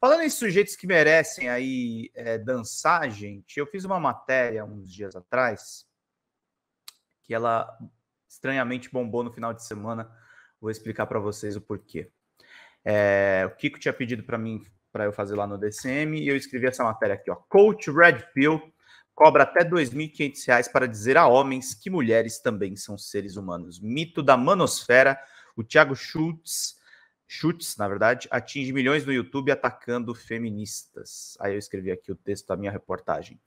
Falando em sujeitos que merecem aí é, dançar, gente, eu fiz uma matéria uns dias atrás que ela estranhamente bombou no final de semana. Vou explicar para vocês o porquê. É, o Kiko tinha pedido para mim para eu fazer lá no DCM e eu escrevi essa matéria aqui, ó. Coach Red Pill cobra até R$ 2.500 para dizer a homens que mulheres também são seres humanos. Mito da manosfera. O Thiago Schultz chutes, na verdade, atinge milhões no YouTube atacando feministas. Aí eu escrevi aqui o texto da minha reportagem.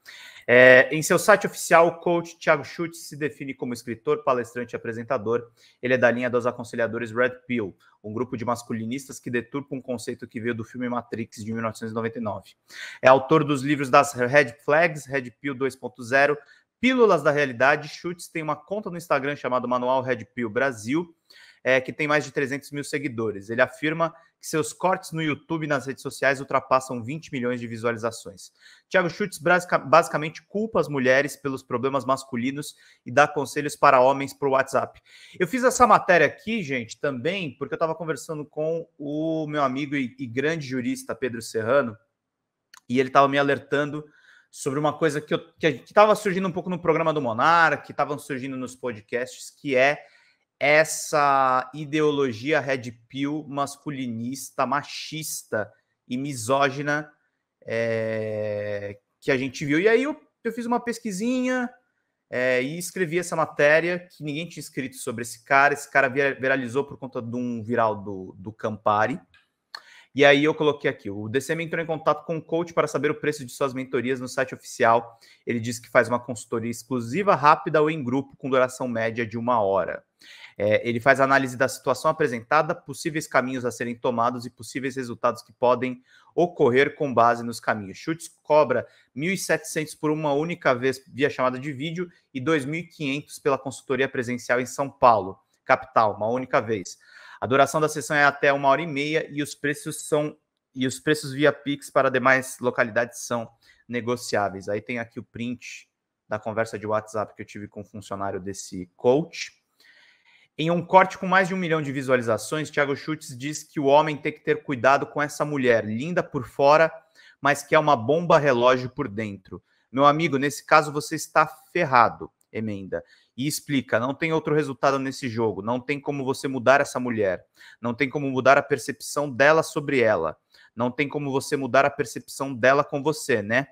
É, em seu site oficial, o coach Thiago Schutz se define como escritor, palestrante e apresentador. Ele é da linha dos aconselhadores Red Pill, um grupo de masculinistas que deturpa um conceito que veio do filme Matrix de 1999. É autor dos livros das Red Flags, Red Pill 2.0, Pílulas da Realidade. Chutes tem uma conta no Instagram chamada Manual Red Pill Brasil é, que tem mais de 300 mil seguidores. Ele afirma que seus cortes no YouTube e nas redes sociais ultrapassam 20 milhões de visualizações. Tiago Schultz basicamente culpa as mulheres pelos problemas masculinos e dá conselhos para homens para o WhatsApp. Eu fiz essa matéria aqui, gente, também, porque eu estava conversando com o meu amigo e, e grande jurista Pedro Serrano, e ele estava me alertando sobre uma coisa que estava surgindo um pouco no programa do Monar, que estavam surgindo nos podcasts, que é essa ideologia red pill masculinista, machista e misógina é, que a gente viu. E aí eu, eu fiz uma pesquisinha é, e escrevi essa matéria que ninguém tinha escrito sobre esse cara. Esse cara viralizou por conta de um viral do, do Campari. E aí eu coloquei aqui: o DCM entrou em contato com o coach para saber o preço de suas mentorias no site oficial. Ele disse que faz uma consultoria exclusiva, rápida ou em grupo, com duração média de uma hora. É, ele faz análise da situação apresentada, possíveis caminhos a serem tomados e possíveis resultados que podem ocorrer com base nos caminhos. Chutes cobra 1.700 por uma única vez via chamada de vídeo e 2.500 pela consultoria presencial em São Paulo, capital, uma única vez. A duração da sessão é até uma hora e meia e os preços são e os preços via Pix para demais localidades são negociáveis. Aí tem aqui o print da conversa de WhatsApp que eu tive com um funcionário desse coach. Em um corte com mais de um milhão de visualizações, Thiago Schultz diz que o homem tem que ter cuidado com essa mulher, linda por fora, mas que é uma bomba relógio por dentro. Meu amigo, nesse caso você está ferrado, emenda e explica: não tem outro resultado nesse jogo, não tem como você mudar essa mulher, não tem como mudar a percepção dela sobre ela, não tem como você mudar a percepção dela com você, né?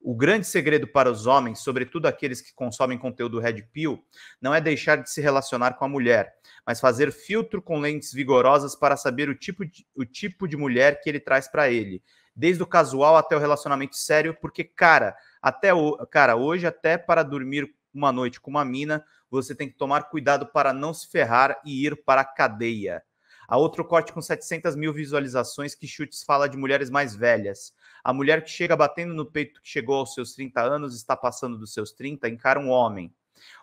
O grande segredo para os homens, sobretudo aqueles que consomem conteúdo Red Pill, não é deixar de se relacionar com a mulher, mas fazer filtro com lentes vigorosas para saber o tipo de, o tipo de mulher que ele traz para ele, desde o casual até o relacionamento sério, porque cara, até o, cara, hoje até para dormir uma noite com uma mina, você tem que tomar cuidado para não se ferrar e ir para a cadeia. há outro corte com 700 mil visualizações que Chutes fala de mulheres mais velhas. A mulher que chega batendo no peito que chegou aos seus 30 anos, está passando dos seus 30, encara um homem.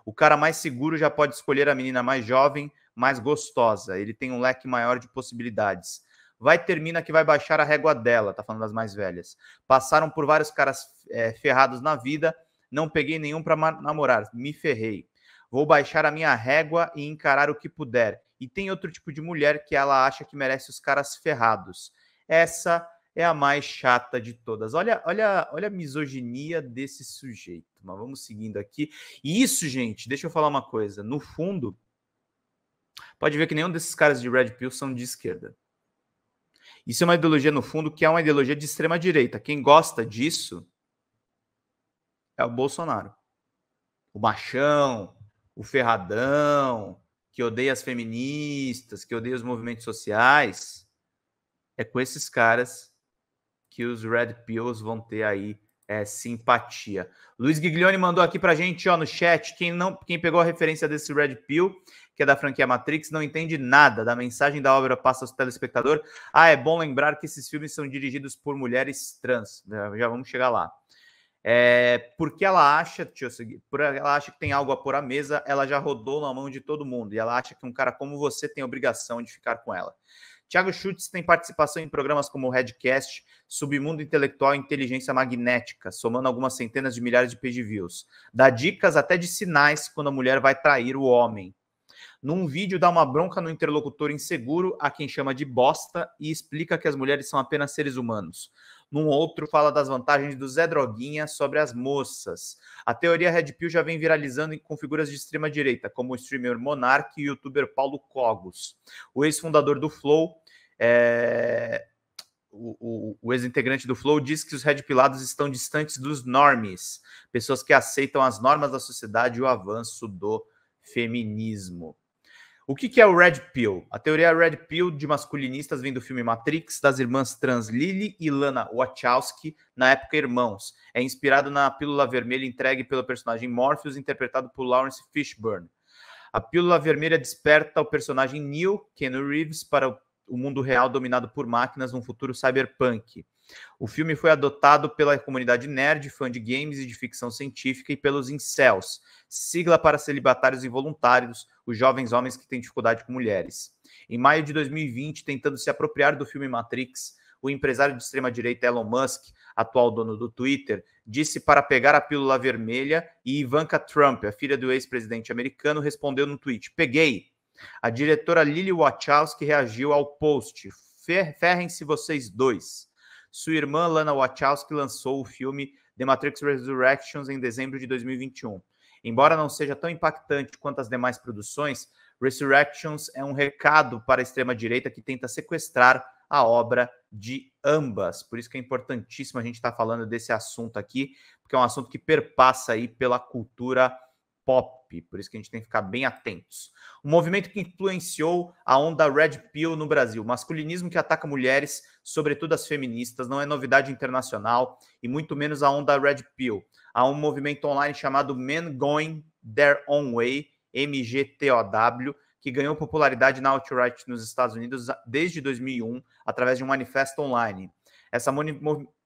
O cara mais seguro já pode escolher a menina mais jovem, mais gostosa. Ele tem um leque maior de possibilidades. Vai termina que vai baixar a régua dela, tá falando das mais velhas. Passaram por vários caras é, ferrados na vida não peguei nenhum para namorar, me ferrei. Vou baixar a minha régua e encarar o que puder. E tem outro tipo de mulher que ela acha que merece os caras ferrados. Essa é a mais chata de todas. Olha, olha, olha a misoginia desse sujeito. Mas vamos seguindo aqui. E isso, gente, deixa eu falar uma coisa. No fundo, pode ver que nenhum desses caras de Red Pill são de esquerda. Isso é uma ideologia, no fundo, que é uma ideologia de extrema direita. Quem gosta disso é o Bolsonaro. O machão, o ferradão, que odeia as feministas, que odeia os movimentos sociais, é com esses caras que os Red Pills vão ter aí é, simpatia. Luiz Giglione mandou aqui pra gente, ó, no chat, quem não, quem pegou a referência desse Red Pill, que é da franquia Matrix, não entende nada da mensagem da obra passa ao telespectador. Ah, é bom lembrar que esses filmes são dirigidos por mulheres trans. já vamos chegar lá. É, porque ela acha, deixa eu seguir, ela acha que tem algo a pôr à mesa, ela já rodou na mão de todo mundo e ela acha que um cara como você tem obrigação de ficar com ela. Tiago Schultz tem participação em programas como o Redcast, Submundo Intelectual e Inteligência Magnética, somando algumas centenas de milhares de page views. Dá dicas até de sinais quando a mulher vai trair o homem. Num vídeo, dá uma bronca no interlocutor inseguro, a quem chama de bosta, e explica que as mulheres são apenas seres humanos. Num outro, fala das vantagens do Zé Droguinha sobre as moças. A teoria Red Pill já vem viralizando com figuras de extrema direita, como o streamer Monark e o youtuber Paulo Cogos. O ex-fundador do Flow, é... o, o, o ex-integrante do Flow, diz que os Red Pilados estão distantes dos normes, pessoas que aceitam as normas da sociedade e o avanço do feminismo. O que, que é o Red Pill? A teoria é Red Pill de masculinistas vem do filme Matrix, das irmãs trans Lily e Lana Wachowski, na época irmãos. É inspirado na pílula vermelha entregue pelo personagem Morpheus, interpretado por Lawrence Fishburne. A pílula vermelha desperta o personagem Neil, Ken Reeves, para o mundo real dominado por máquinas num futuro cyberpunk. O filme foi adotado pela comunidade nerd, fã de games e de ficção científica e pelos incels, sigla para celibatários involuntários, os jovens homens que têm dificuldade com mulheres. Em maio de 2020, tentando se apropriar do filme Matrix, o empresário de extrema-direita Elon Musk, atual dono do Twitter, disse para pegar a pílula vermelha e Ivanka Trump, a filha do ex-presidente americano, respondeu no tweet: Peguei. A diretora Lily Wachowski reagiu ao post: Ferrem-se vocês dois. Sua irmã Lana Wachowski lançou o filme The Matrix Resurrections em dezembro de 2021. Embora não seja tão impactante quanto as demais produções, Resurrections é um recado para a extrema-direita que tenta sequestrar a obra de ambas. Por isso que é importantíssimo a gente estar tá falando desse assunto aqui, porque é um assunto que perpassa aí pela cultura pop por isso que a gente tem que ficar bem atentos. Um movimento que influenciou a onda Red Pill no Brasil. Masculinismo que ataca mulheres, sobretudo as feministas, não é novidade internacional e muito menos a onda Red Pill. Há um movimento online chamado Men Going Their Own Way, MGTOW, que ganhou popularidade na alt-right nos Estados Unidos desde 2001, através de um manifesto online. Essa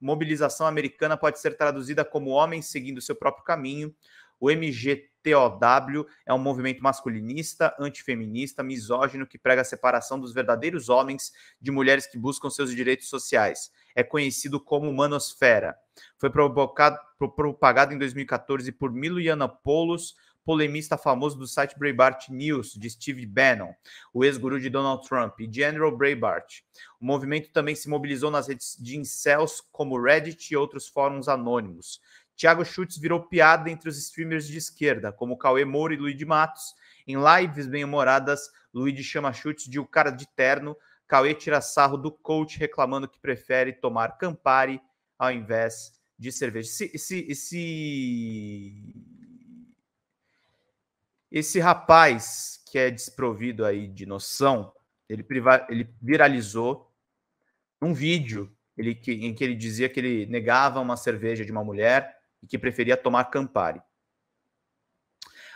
mobilização americana pode ser traduzida como homens seguindo seu próprio caminho, o MGTOW é um movimento masculinista, antifeminista, misógino que prega a separação dos verdadeiros homens de mulheres que buscam seus direitos sociais. É conhecido como Manosfera. Foi propagado em 2014 por Milo Yiannopoulos, polemista famoso do site Breitbart News, de Steve Bannon, o ex-guru de Donald Trump, e General Breitbart. O movimento também se mobilizou nas redes de incels como Reddit e outros fóruns anônimos. Thiago Schultz virou piada entre os streamers de esquerda, como Cauê Moura e Luiz de Matos. Em lives bem-humoradas, Luiz chama Schultz de o cara de terno. Cauê tira sarro do coach, reclamando que prefere tomar Campari ao invés de cerveja. Esse, esse, esse, esse rapaz que é desprovido aí de noção, ele, ele viralizou um vídeo ele, em que ele dizia que ele negava uma cerveja de uma mulher e que preferia tomar Campari.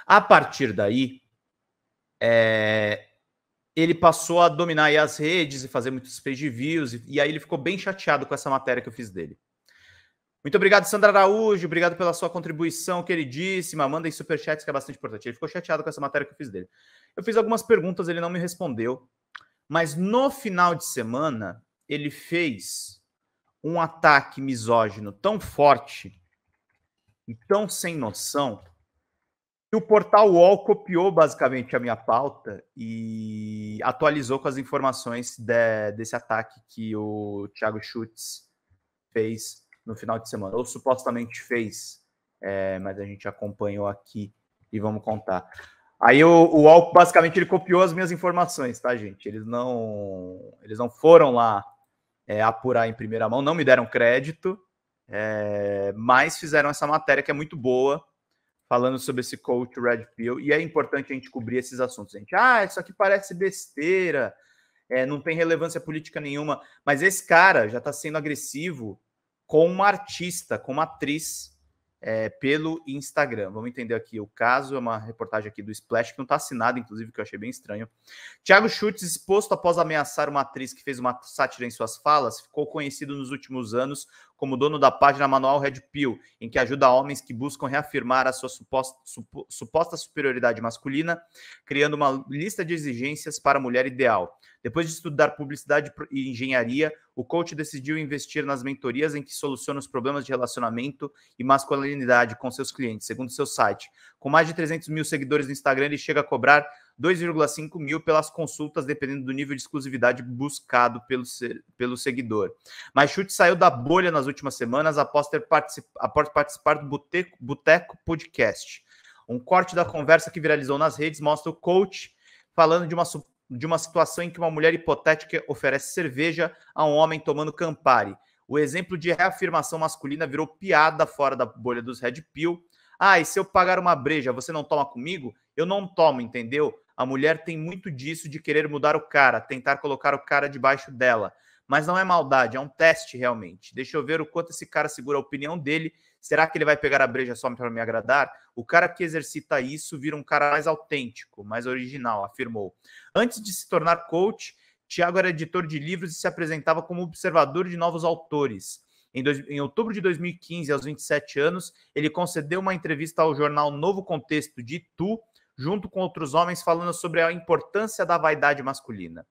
A partir daí, é, ele passou a dominar as redes e fazer muitos page views, e, e aí ele ficou bem chateado com essa matéria que eu fiz dele. Muito obrigado, Sandra Araújo. Obrigado pela sua contribuição queridíssima. Mandem superchats, que é bastante importante. Ele ficou chateado com essa matéria que eu fiz dele. Eu fiz algumas perguntas, ele não me respondeu. Mas no final de semana, ele fez um ataque misógino tão forte tão sem noção que o portal UOL copiou basicamente a minha pauta e atualizou com as informações de, desse ataque que o Thiago Schutz fez no final de semana, ou supostamente fez, é, mas a gente acompanhou aqui e vamos contar. Aí o, o UOL basicamente ele copiou as minhas informações, tá, gente? Eles não, eles não foram lá é, apurar em primeira mão, não me deram crédito. É, mas fizeram essa matéria que é muito boa, falando sobre esse coach Redfield, e é importante a gente cobrir esses assuntos, gente. Ah, isso aqui parece besteira, é, não tem relevância política nenhuma, mas esse cara já está sendo agressivo com uma artista, com uma atriz é, pelo Instagram. Vamos entender aqui o caso, é uma reportagem aqui do Splash, que não está assinada, inclusive, que eu achei bem estranho. Tiago Schultz, exposto após ameaçar uma atriz que fez uma sátira em suas falas, ficou conhecido nos últimos anos como dono da página Manual Red Pill, em que ajuda homens que buscam reafirmar a sua suposta, supo, suposta superioridade masculina, criando uma lista de exigências para a mulher ideal. Depois de estudar publicidade e engenharia, o coach decidiu investir nas mentorias em que soluciona os problemas de relacionamento e masculinidade com seus clientes, segundo seu site. Com mais de 300 mil seguidores no Instagram, ele chega a cobrar 2,5 mil pelas consultas, dependendo do nível de exclusividade buscado pelo, pelo seguidor. Mas Chute saiu da bolha nas últimas semanas após, ter particip, após participar do Boteco, Boteco Podcast. Um corte da conversa que viralizou nas redes mostra o coach falando de uma de uma situação em que uma mulher hipotética oferece cerveja a um homem tomando Campari. O exemplo de reafirmação masculina virou piada fora da bolha dos Red Pill. Ah, e se eu pagar uma breja, você não toma comigo? eu não tomo, entendeu? A mulher tem muito disso de querer mudar o cara, tentar colocar o cara debaixo dela. Mas não é maldade, é um teste realmente. Deixa eu ver o quanto esse cara segura a opinião dele. Será que ele vai pegar a breja só para me agradar? O cara que exercita isso vira um cara mais autêntico, mais original, afirmou. Antes de se tornar coach, Tiago era editor de livros e se apresentava como observador de novos autores. Em, dois, em, outubro de 2015, aos 27 anos, ele concedeu uma entrevista ao jornal Novo Contexto de Itu junto com outros homens, falando sobre a importância da vaidade masculina.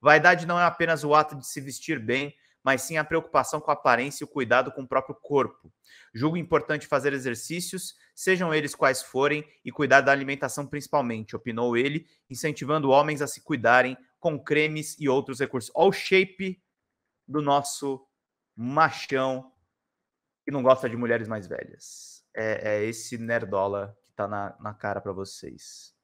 Vaidade não é apenas o ato de se vestir bem, mas sim a preocupação com a aparência e o cuidado com o próprio corpo. Julgo importante fazer exercícios, sejam eles quais forem, e cuidar da alimentação principalmente, opinou ele, incentivando homens a se cuidarem com cremes e outros recursos. Olha o shape do nosso machão que não gosta de mulheres mais velhas. É, é esse nerdola Tá na, na cara para vocês.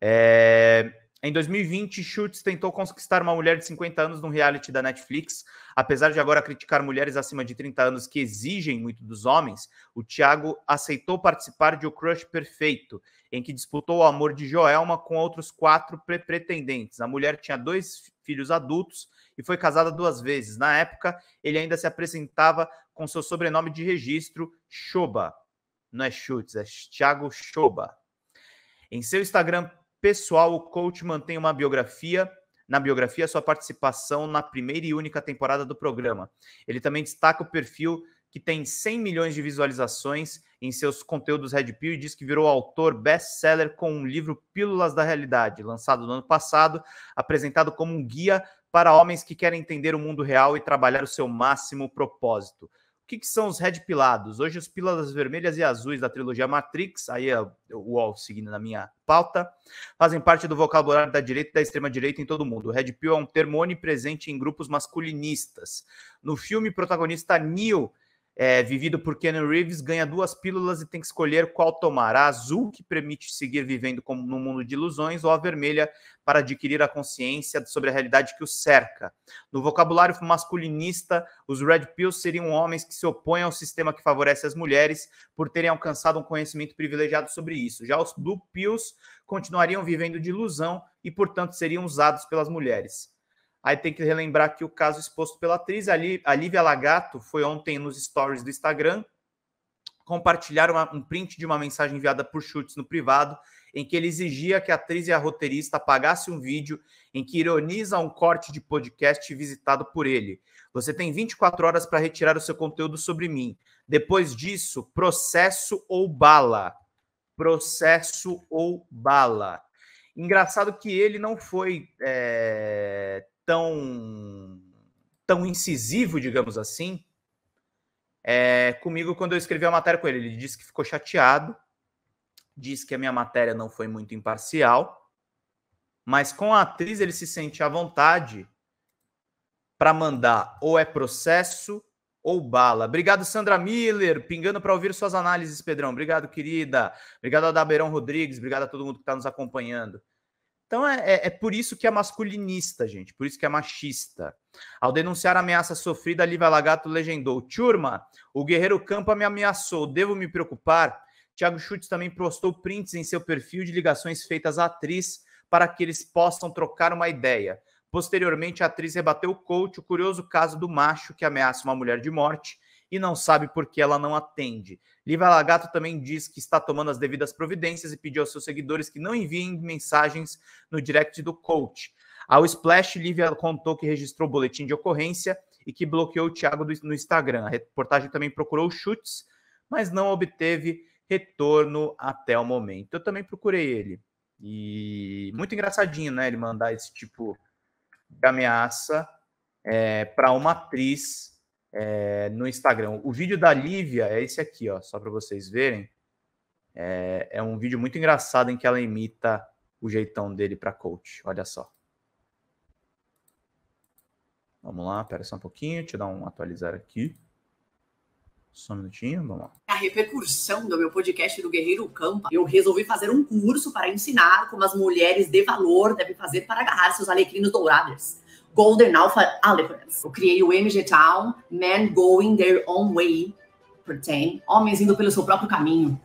É, em 2020, Schultz tentou conquistar uma mulher de 50 anos num reality da Netflix. Apesar de agora criticar mulheres acima de 30 anos que exigem muito dos homens, o Thiago aceitou participar de O Crush Perfeito, em que disputou o amor de Joelma com outros quatro pre pretendentes. A mulher tinha dois filhos adultos e foi casada duas vezes. Na época, ele ainda se apresentava com seu sobrenome de registro, Shoba não é Schultz, é Thiago Choba. Em seu Instagram pessoal, o coach mantém uma biografia na biografia sua participação na primeira e única temporada do programa. Ele também destaca o perfil que tem 100 milhões de visualizações em seus conteúdos Red Pill e diz que virou autor best-seller com um livro Pílulas da Realidade, lançado no ano passado, apresentado como um guia para homens que querem entender o mundo real e trabalhar o seu máximo propósito. O que, que, são os red pilados? Hoje, os pilados vermelhas e azuis da trilogia Matrix, aí é o Wall seguindo na minha pauta, fazem parte do vocabulário da direita e da extrema-direita em todo o mundo. O red pill é um termo onipresente em grupos masculinistas. No filme, protagonista Neo é, vivido por Keanu Reeves, ganha duas pílulas e tem que escolher qual tomar: a azul, que permite seguir vivendo como num mundo de ilusões, ou a vermelha, para adquirir a consciência sobre a realidade que o cerca. No vocabulário masculinista, os Red Pills seriam homens que se opõem ao sistema que favorece as mulheres por terem alcançado um conhecimento privilegiado sobre isso. Já os Blue Pills continuariam vivendo de ilusão e, portanto, seriam usados pelas mulheres. Aí tem que relembrar que o caso exposto pela atriz, a Lívia Lagato, foi ontem nos stories do Instagram compartilhar uma, um print de uma mensagem enviada por Schultz no privado, em que ele exigia que a atriz e a roteirista apagasse um vídeo em que ironiza um corte de podcast visitado por ele. Você tem 24 horas para retirar o seu conteúdo sobre mim. Depois disso, processo ou bala. Processo ou bala. Engraçado que ele não foi é, tão, tão incisivo, digamos assim, é, comigo quando eu escrevi a matéria com ele. Ele disse que ficou chateado, disse que a minha matéria não foi muito imparcial, mas com a atriz ele se sente à vontade para mandar ou é processo ou bala. Obrigado, Sandra Miller, pingando para ouvir suas análises, Pedrão. Obrigado, querida. Obrigado a Dabeirão Rodrigues. Obrigado a todo mundo que está nos acompanhando. Então é, é, é, por isso que é masculinista, gente, por isso que é machista. Ao denunciar a ameaça sofrida, Lívia Lagato legendou: Turma, o Guerreiro Campa me ameaçou, devo me preocupar? Tiago Schultz também postou prints em seu perfil de ligações feitas à atriz para que eles possam trocar uma ideia. Posteriormente, a atriz rebateu o coach, o curioso caso do macho que ameaça uma mulher de morte e não sabe por que ela não atende. Lívia Lagato também diz que está tomando as devidas providências e pediu aos seus seguidores que não enviem mensagens no direct do coach. Ao Splash, Lívia contou que registrou o boletim de ocorrência e que bloqueou o Thiago no Instagram. A reportagem também procurou chutes, mas não obteve retorno até o momento. Eu também procurei ele. E muito engraçadinho, né? Ele mandar esse tipo de ameaça é, para uma atriz é, no Instagram. O vídeo da Lívia é esse aqui, ó, só para vocês verem. É, é, um vídeo muito engraçado em que ela imita o jeitão dele para coach. Olha só. Vamos lá, espera só um pouquinho, deixa eu dar um atualizar aqui. Só um minutinho, vamos lá. A repercussão do meu podcast do Guerreiro Campa, eu resolvi fazer um curso para ensinar como as mulheres de valor devem fazer para agarrar seus alecrinos dourados. Golden Alpha Elephants. Eu criei o MG Town, Men Going Their Own Way, pretend, homens indo pelo seu próprio caminho,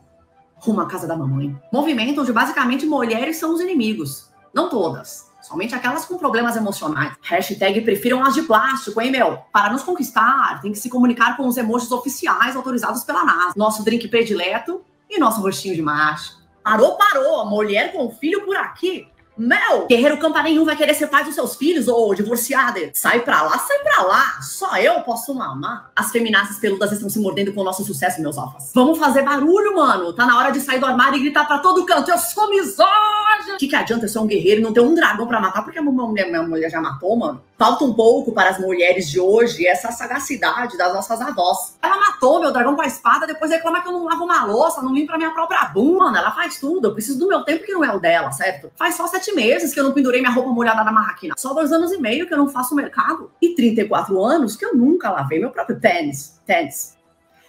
rumo à casa da mamãe. Movimento onde basicamente mulheres são os inimigos. Não todas, somente aquelas com problemas emocionais. Hashtag prefiram as de plástico, hein, meu? Para nos conquistar, tem que se comunicar com os emojis oficiais autorizados pela NASA. Nosso drink predileto e nosso rostinho de macho. Parou, parou! Mulher com filho por aqui Mel, guerreiro campa nenhum vai querer ser pai dos seus filhos ou divorciada. Sai pra lá, sai pra lá. Só eu posso mamar. As feminazes peludas estão se mordendo com o nosso sucesso, meus alfas. Vamos fazer barulho, mano. Tá na hora de sair do armário e gritar pra todo canto. Eu sou misógino! O que, que adianta eu ser um guerreiro e não ter um dragão para matar? Porque a mulher, minha mulher já matou, mano. Falta um pouco para as mulheres de hoje essa sagacidade das nossas avós. Ela matou meu dragão com a espada, depois reclama que eu não lavo uma louça, não limpo a minha própria bunda. Mano, ela faz tudo. Eu preciso do meu tempo que não é o dela, certo? Faz só sete meses que eu não pendurei minha roupa molhada na marraquina. Só dois anos e meio que eu não faço mercado. E 34 anos que eu nunca lavei meu próprio tênis. Tênis.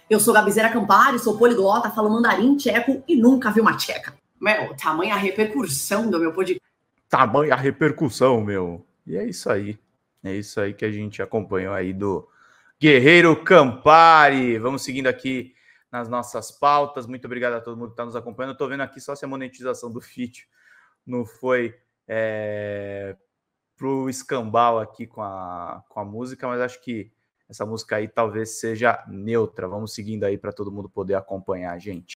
Eu sou Gabizeira Campari, sou poliglota, falo mandarim, tcheco e nunca vi uma tcheca. Meu, tamanha repercussão do meu podcast. Tamanha repercussão, meu. E é isso aí. É isso aí que a gente acompanhou aí do Guerreiro Campari. Vamos seguindo aqui nas nossas pautas. Muito obrigado a todo mundo que está nos acompanhando. Estou vendo aqui só se a monetização do vídeo não foi é, pro escambau aqui com a, com a música, mas acho que essa música aí talvez seja neutra. Vamos seguindo aí para todo mundo poder acompanhar a gente.